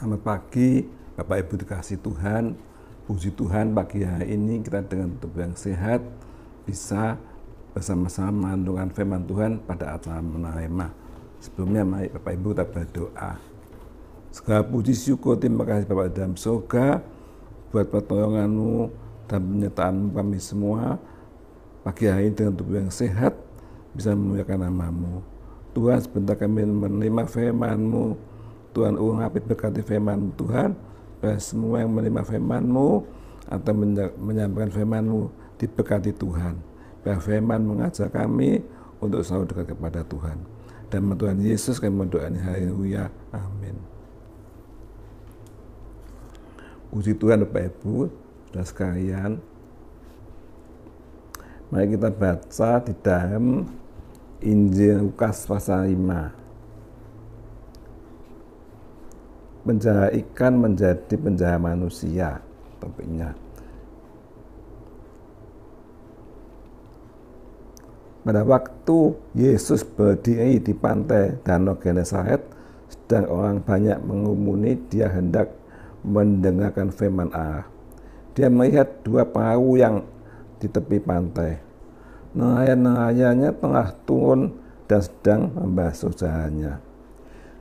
Selamat pagi, Bapak Ibu dikasih Tuhan. Puji Tuhan pagi hari ini kita dengan tubuh yang sehat bisa bersama-sama mengandungkan firman Tuhan pada acara menerima. Sebelumnya mari Bapak Ibu kita berdoa. Segala puji syukur terima kasih Bapak dalam surga buat pertolonganmu dan penyertaanmu kami semua pagi hari ini dengan tubuh yang sehat bisa memuliakan namamu. Tuhan sebentar kami menerima firman Tuhan uang Apit berkati firman Tuhan bahwa semua yang menerima firmanmu atau menyampaikan firmanmu diberkati Tuhan bahwa firman mengajak kami untuk selalu dekat kepada Tuhan dan Tuhan Yesus kami ini, haleluya amin puji Tuhan Bapak Ibu dan sekalian mari kita baca di dalam Injil Lukas pasal 5 penjaha ikan menjadi penjaha manusia topiknya pada waktu Yesus berdiri di pantai Danau Genesaret sedang orang banyak mengumuni dia hendak mendengarkan firman Allah dia melihat dua perahu yang di tepi pantai nelayan-nelayannya tengah turun dan sedang membasuh jalannya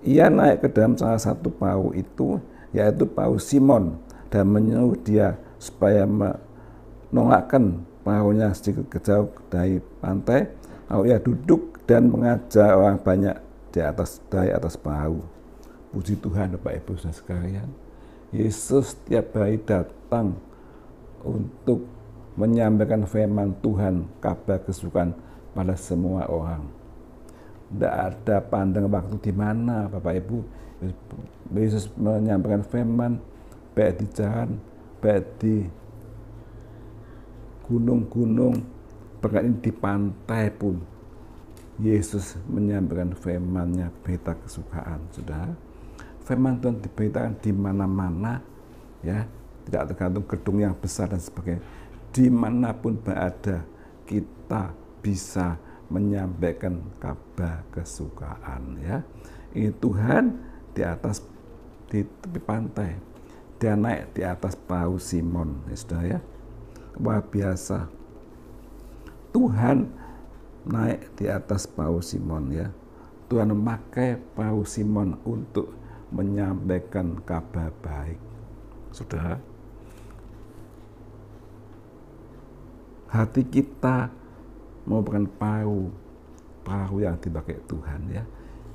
ia naik ke dalam salah satu pau itu, yaitu pau Simon, dan menyuruh dia supaya menolakkan paunya sedikit jauh dari pantai. Lalu ia duduk dan mengajar orang banyak di atas dari atas pau. Puji Tuhan Bapak Ibu Saudara sekalian. Yesus setiap hari datang untuk menyampaikan firman Tuhan, kabar kesukaan pada semua orang tidak ada pandang waktu di mana Bapak Ibu. Yesus menyampaikan firman baik di jalan, baik di gunung-gunung, bahkan di pantai pun Yesus menyampaikan firman berita kesukaan, sudah, Firman Tuhan diberitakan di mana-mana ya, tidak tergantung gedung yang besar dan sebagainya. Dimanapun berada, kita bisa menyampaikan kabar kesukaan ya. Ini Tuhan di atas di tepi pantai. Dia naik di atas perahu Simon, ya sudah ya. Wah biasa. Tuhan naik di atas perahu Simon ya. Tuhan memakai perahu Simon untuk menyampaikan kabar baik. sudah? hati kita merupakan paru paru yang dipakai Tuhan ya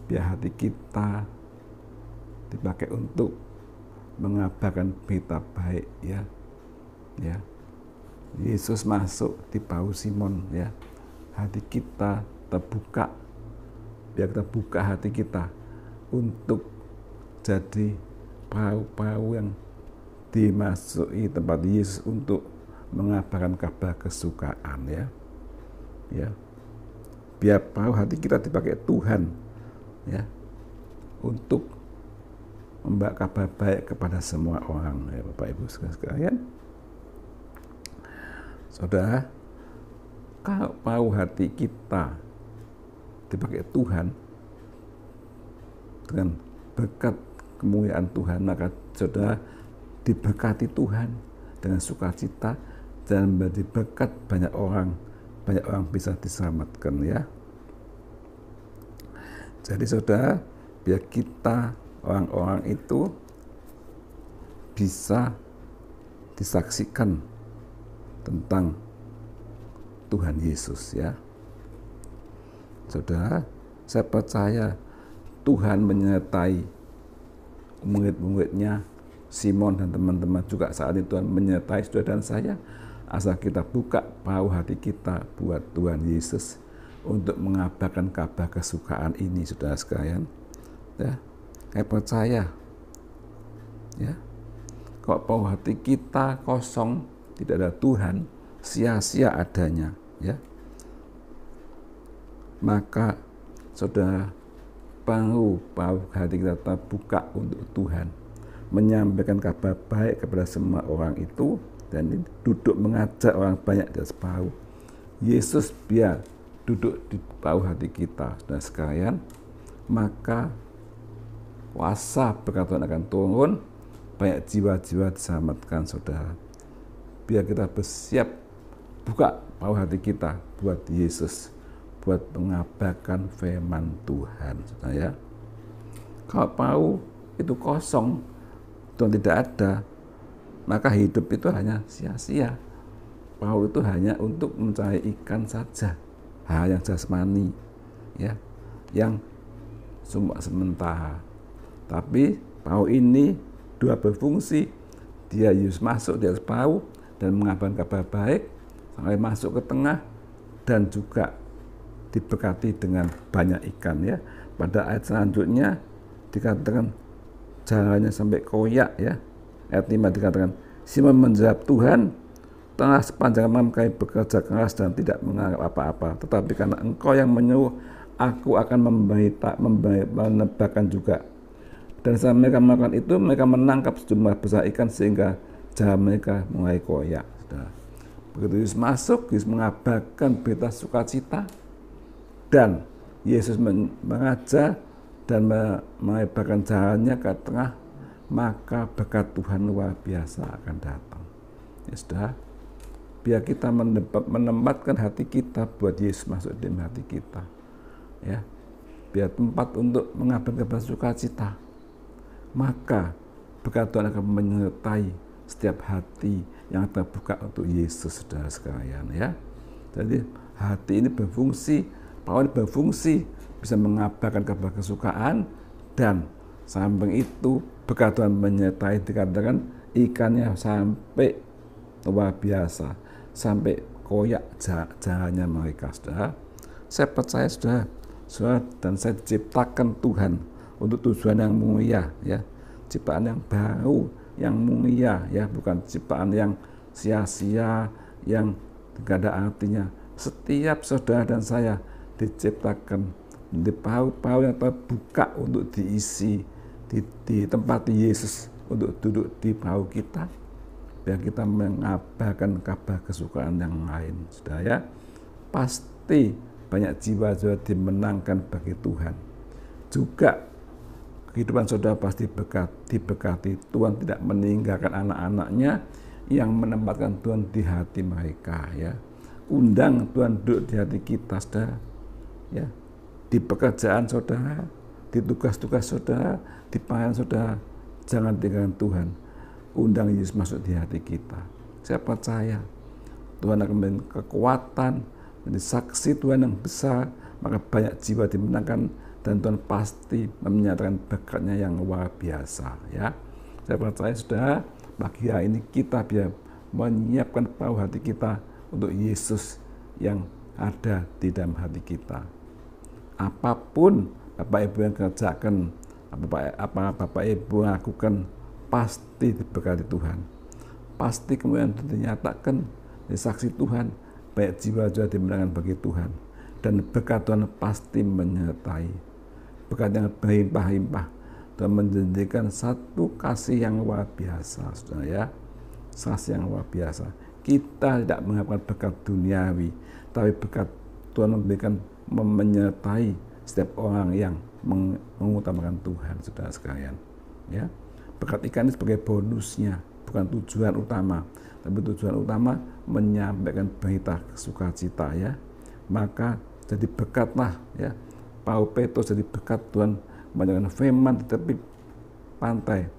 biar hati kita dipakai untuk mengabarkan berita baik ya ya Yesus masuk di paru Simon ya hati kita terbuka biar kita buka hati kita untuk jadi paru-paru yang dimasuki tempat Yesus untuk mengabarkan kabar kesukaan ya ya biar mau hati kita dipakai Tuhan ya untuk membawa kabar baik kepada semua orang ya Bapak Ibu sekalian saudara kalau mau hati kita dipakai Tuhan dengan berkat kemuliaan Tuhan maka saudara diberkati Tuhan dengan sukacita dan menjadi berkat banyak orang banyak orang bisa diselamatkan ya. Jadi saudara, biar kita orang-orang itu bisa disaksikan tentang Tuhan Yesus ya. Saudara, saya percaya Tuhan menyertai murid-muridnya Simon dan teman-teman juga saat itu Tuhan menyertai saudara dan saya asal kita buka bau hati kita buat Tuhan Yesus untuk mengabarkan kabar kesukaan ini saudara sekalian ya saya percaya ya kok bau hati kita kosong tidak ada Tuhan sia-sia adanya ya maka saudara bau bau hati kita terbuka untuk Tuhan menyampaikan kabar baik kepada semua orang itu dan ini duduk mengajak orang banyak dan bahu. Yesus biar duduk di bawah hati kita dan sekalian, maka kuasa perkataan akan turun, banyak jiwa-jiwa diselamatkan saudara. Biar kita bersiap buka bawah hati kita buat Yesus, buat mengabarkan firman Tuhan, saudara ya. Kalau pau itu kosong, Tuhan tidak ada, maka hidup itu hanya sia-sia. Paul itu hanya untuk mencari ikan saja, hal yang jasmani, ya, yang cuma sementara. Tapi pau ini dua berfungsi, dia harus masuk dia atas pau dan mengabarkan kabar baik, sampai masuk ke tengah dan juga diberkati dengan banyak ikan ya. Pada ayat selanjutnya dikatakan jalannya sampai koyak ya, Ayat 5 dikatakan, Simon menjawab, Tuhan, telah sepanjang malam kami bekerja keras dan tidak menganggap apa-apa. Tetapi karena engkau yang menyuruh, aku akan membaita, membaita, menebakkan juga. Dan saat mereka melakukan itu, mereka menangkap sejumlah besar ikan sehingga jalan mereka mulai koyak. Sudah. Begitu Yesus masuk, Yesus mengabarkan berita sukacita dan Yesus mengajar dan mengabarkan jalannya ke tengah maka berkat Tuhan luar biasa akan datang. Ya sudah, biar kita menempatkan hati kita buat Yesus masuk di hati kita. Ya, biar tempat untuk mengabarkan sukacita. Maka berkat Tuhan akan menyertai setiap hati yang terbuka untuk Yesus, saudara sekalian. Ya, jadi hati ini berfungsi, pawai berfungsi bisa mengabarkan kabar kesukaan dan Samping itu bekaduan menyertai dikatakan ikannya sampai luar biasa, sampai koyak jahanya mereka sudah. Saya percaya sudah, sudah dan saya ciptakan Tuhan untuk tujuan yang mulia ya, ciptaan yang bau, yang mulia ya, bukan ciptaan yang sia-sia, yang tidak ada artinya. Setiap saudara dan saya diciptakan di paut-paut yang terbuka untuk diisi di, di tempat Yesus untuk duduk di perahu kita biar kita mengabarkan kabar kesukaan yang lain sudah ya pasti banyak jiwa-jiwa dimenangkan bagi Tuhan juga kehidupan saudara pasti berkat, diberkati Tuhan tidak meninggalkan anak-anaknya yang menempatkan Tuhan di hati mereka ya undang Tuhan duduk di hati kita sudah ya di pekerjaan saudara di tugas-tugas saudara, di pelayanan saudara, jangan tinggalkan Tuhan. Undang Yesus masuk di hati kita. Saya percaya Tuhan akan memberi kekuatan, menjadi saksi Tuhan yang besar, maka banyak jiwa dimenangkan dan Tuhan pasti menyatakan bakatnya yang luar biasa. Ya, saya percaya sudah bagi hari ini kita biar menyiapkan tahu hati kita untuk Yesus yang ada di dalam hati kita. Apapun Bapak Ibu yang kerjakan, apa apa Bapak Ibu lakukan pasti diberkati Tuhan. Pasti kemudian dinyatakan di saksi Tuhan, baik jiwa-jiwa dimenangkan bagi Tuhan. Dan berkat Tuhan pasti menyertai. Berkat yang berlimpah-limpah dan menjadikan satu kasih yang luar biasa, Sudah ya. Kasih yang luar biasa. Kita tidak mengharapkan berkat duniawi, tapi berkat Tuhan memberikan menyertai setiap orang yang meng mengutamakan Tuhan saudara sekalian ya berkat ikan ini sebagai bonusnya bukan tujuan utama tapi tujuan utama menyampaikan berita sukacita ya maka jadi berkatlah ya Paul Petrus jadi berkat Tuhan menyampaikan firman di tepi pantai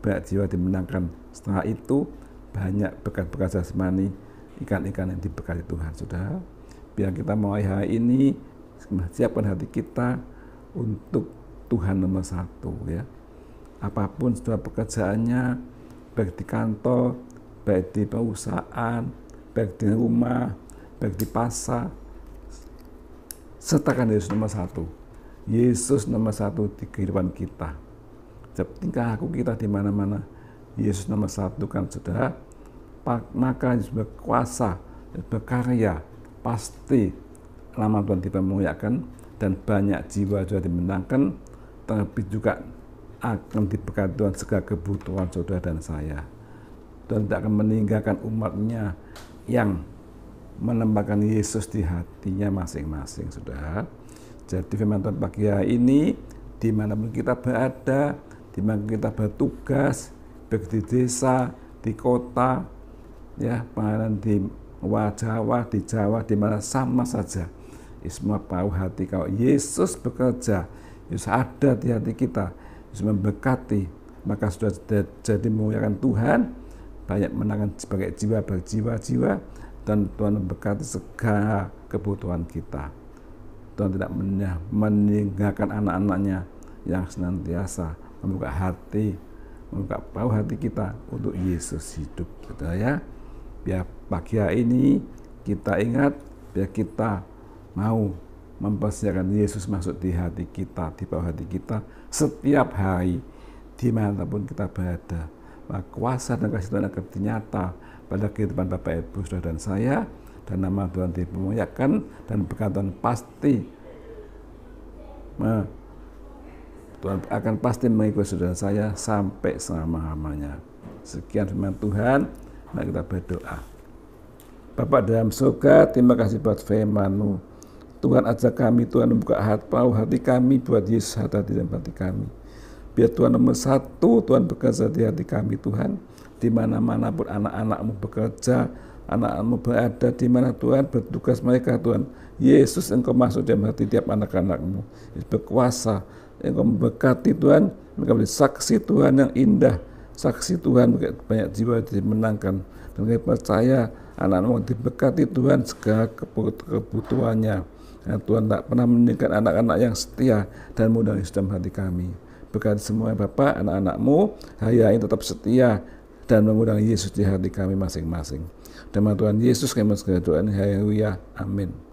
banyak jiwa dimenangkan setelah itu banyak berkat-berkat jasmani ikan-ikan yang diberkati Tuhan sudah, biar kita mulai hari ini Nah, siapkan hati kita untuk Tuhan nomor satu ya. Apapun setelah pekerjaannya, baik di kantor, baik di perusahaan, baik di rumah, baik di pasar, sertakan Yesus nomor satu. Yesus nomor satu di kehidupan kita. Setiap tingkah aku kita di mana-mana, Yesus nomor satu kan sudah maka Yesus berkuasa, berkarya, pasti lama Tuhan kita memuliakan dan banyak jiwa sudah dimenangkan, tapi juga akan diberkati Tuhan segala kebutuhan saudara dan saya. Tuhan tidak akan meninggalkan umatnya yang menembakkan Yesus di hatinya masing-masing, saudara. Jadi firman Tuhan pagi hari ini, dimanapun kita berada, di mana kita bertugas, baik di desa, di kota, ya, pengalaman di Jawa, di Jawa, di mana sama saja Yesus tahu hati kau. Yesus bekerja. Yesus ada di hati kita. Yesus memberkati, Maka sudah jadi memuliakan Tuhan. Banyak menangan sebagai jiwa bagi jiwa jiwa Dan Tuhan memberkati segala kebutuhan kita. Tuhan tidak meninggalkan anak-anaknya yang senantiasa membuka hati, membuka bau hati kita untuk Yesus hidup. Gitu ya, biar pagi hari ini kita ingat, biar kita mau mempersiapkan Yesus masuk di hati kita, di bawah hati kita setiap hari dimanapun kita berada. Maka kuasa dan kasih Tuhan akan ternyata pada kehidupan Bapak Ibu Saudara dan saya dan nama Tuhan dipermuliakan dan berkat pasti Tuhan akan pasti mengikuti saudara saya sampai selama-lamanya. Sekian firman Tuhan, mari kita berdoa. Bapak dalam surga, terima kasih buat firman Tuhan ajak kami, Tuhan membuka hati, pau hati kami buat Yesus hati dan hati kami. Biar Tuhan nomor satu, Tuhan bekerja di hati kami Tuhan. Di mana-mana pun anak-anakmu bekerja, anak-anakmu berada di mana Tuhan bertugas mereka Tuhan. Yesus engkau masuk dalam hati tiap anak-anakmu. berkuasa, engkau memberkati Tuhan, mereka menjadi saksi Tuhan yang indah. Saksi Tuhan banyak jiwa dimenangkan. Dan percaya anak anakmu diberkati Tuhan segala kebutuhannya karena Tuhan tak pernah meninggalkan anak-anak yang setia dan mudah dalam hati kami. Bukan semua Bapak, anak-anakmu, hayai tetap setia dan mengundang Yesus di hati kami masing-masing. Dalam Tuhan Yesus kami berdoa, haleluya, amin.